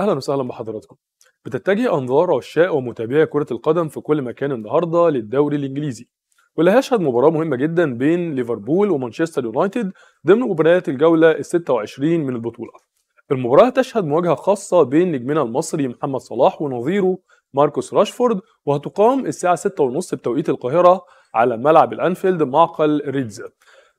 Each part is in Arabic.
اهلا وسهلا بحضراتكم بتتجه انظار عشاق ومتابعي كرة القدم في كل مكان النهارده للدوري الانجليزي واللي هيشهد مباراة مهمة جدا بين ليفربول ومانشستر يونايتد ضمن مباريات الجولة ال 26 من البطولة المباراة تشهد مواجهة خاصة بين نجمنا المصري محمد صلاح ونظيره ماركوس راشفورد وهتقام الساعة 6:30 بتوقيت القاهرة على ملعب الأنفيلد معقل ريدز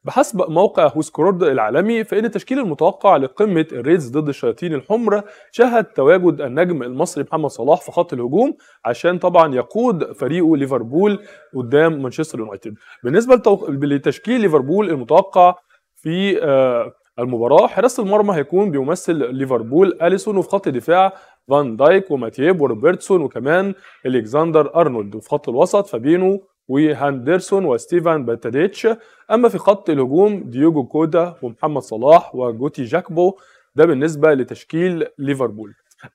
بحسب موقع هوسكورد العالمي فإن التشكيل المتوقع لقمة الريدز ضد الشياطين الحمرة شهد تواجد النجم المصري محمد صلاح في خط الهجوم عشان طبعا يقود فريقه ليفربول قدام مانشستر يونايتد بالنسبة لتشكيل ليفربول المتوقع في آه، المباراة حراسة المرمى هيكون بيمثل ليفربول أليسون وفي خط الدفاع فان دايك وماتيب وروبرتسون وكمان الكسندر ارنولد وفي خط الوسط فابينو وهاندرسون وستيفان باتاديتش اما في خط الهجوم ديوجو كودا ومحمد صلاح وجوتي جاكبو ده بالنسبه لتشكيل ليفربول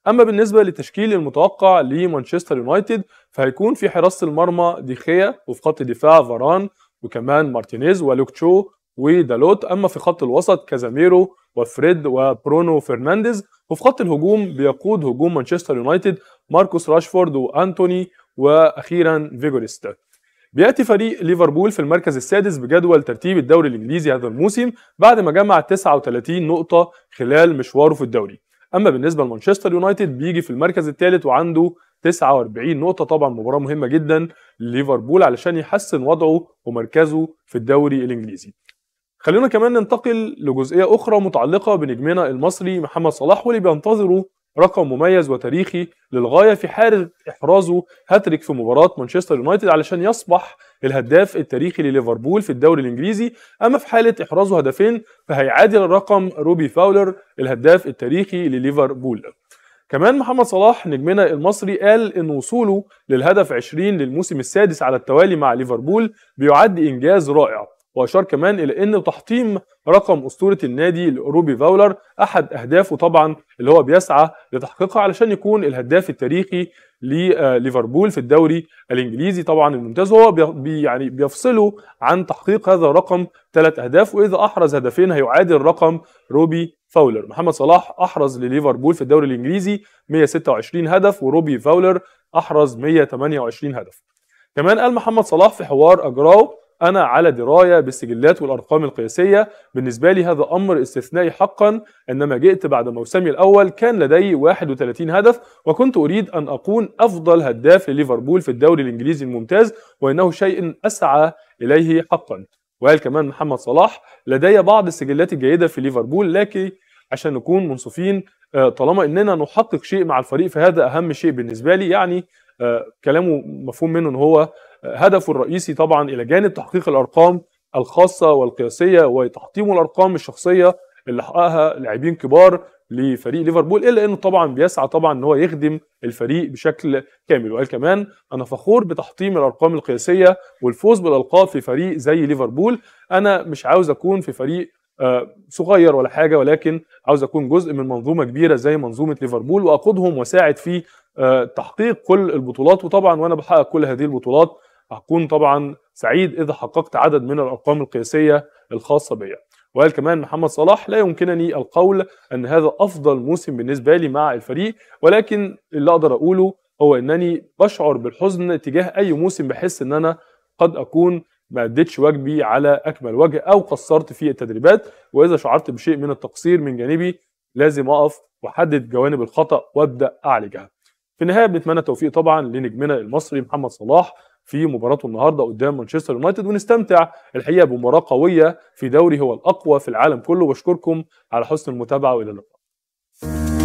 اما بالنسبه للتشكيل المتوقع لمانشستر يونايتد فهيكون في حراسه المرمى ديخيا وفي خط الدفاع فاران وكمان مارتينيز ولوك تشو ودالوت اما في خط الوسط كازاميرو وفريد وبرونو فرنانديز وفي خط الهجوم بيقود هجوم مانشستر يونايتد ماركوس راشفورد وانتوني واخيرا فيجوريستا بياتي فريق ليفربول في المركز السادس بجدول ترتيب الدوري الانجليزي هذا الموسم بعد ما جمع 39 نقطه خلال مشواره في الدوري اما بالنسبه لمانشستر يونايتد بيجي في المركز الثالث وعنده 49 نقطه طبعا مباراه مهمه جدا لليفربول علشان يحسن وضعه ومركزه في الدوري الانجليزي خلونا كمان ننتقل لجزئيه اخرى متعلقه بنجمنا المصري محمد صلاح واللي بينتظره رقم مميز وتاريخي للغايه في حال احرازه هاتريك في مباراه مانشستر يونايتد علشان يصبح الهداف التاريخي لليفربول في الدوري الانجليزي اما في حاله احرازه هدفين فهيعادل رقم روبي فاولر الهداف التاريخي لليفربول كمان محمد صلاح نجمنا المصري قال ان وصوله للهدف 20 للموسم السادس على التوالي مع ليفربول بيعد انجاز رائع واشار كمان الى ان تحطيم رقم اسطوره النادي روبي فاولر احد اهدافه طبعا اللي هو بيسعى لتحقيقها علشان يكون الهداف التاريخي لليفربول في الدوري الانجليزي طبعا الممتاز وهو بي يعني بيفصله عن تحقيق هذا الرقم ثلاث اهداف واذا احرز هدفين هيعادل رقم روبي فاولر محمد صلاح احرز لليفربول في الدوري الانجليزي 126 هدف وروبي فاولر احرز 128 هدف كمان قال محمد صلاح في حوار اجراه انا على درايه بالسجلات والارقام القياسيه بالنسبه لي هذا امر استثنائي حقا انما جئت بعد موسمي الاول كان لدي 31 هدف وكنت اريد ان اكون افضل هداف لليفربول في الدوري الانجليزي الممتاز وانه شيء اسعى اليه حقا وقال كمان محمد صلاح لدي بعض السجلات الجيده في ليفربول لكن عشان نكون منصفين آه، طالما اننا نحقق شيء مع الفريق فهذا اهم شيء بالنسبه لي يعني آه، كلامه مفهوم منه ان هو هدفه الرئيسي طبعا الى جانب تحقيق الارقام الخاصه والقياسيه وتحطيم الارقام الشخصيه اللي حققها لاعبين كبار لفريق ليفربول الا انه طبعا بيسعى طبعا ان هو يخدم الفريق بشكل كامل وقال كمان انا فخور بتحطيم الارقام القياسيه والفوز بالالقاب في فريق زي ليفربول انا مش عاوز اكون في فريق آه، صغير ولا حاجه ولكن عاوز اكون جزء من منظومه كبيره زي منظومه ليفربول واقودهم واساعد في آه، تحقيق كل البطولات وطبعا وانا بحقق كل هذه البطولات هكون طبعا سعيد إذا حققت عدد من الأرقام القياسية الخاصة بيا وقال كمان محمد صلاح لا يمكنني القول أن هذا أفضل موسم بالنسبة لي مع الفريق ولكن اللي أقدر أقوله هو أنني بشعر بالحزن تجاه أي موسم بحس أن أنا قد أكون ما اديتش واجبي على اكمل وجه او قصرت في التدريبات واذا شعرت بشيء من التقصير من جانبي لازم اقف واحدد جوانب الخطا وابدا اعالجها. في النهايه بنتمنى التوفيق طبعا لنجمنا المصري محمد صلاح في مباراته النهارده قدام مانشستر يونايتد ونستمتع الحقيقه بمباراه قويه في دوري هو الاقوى في العالم كله واشكركم على حسن المتابعه والى اللقاء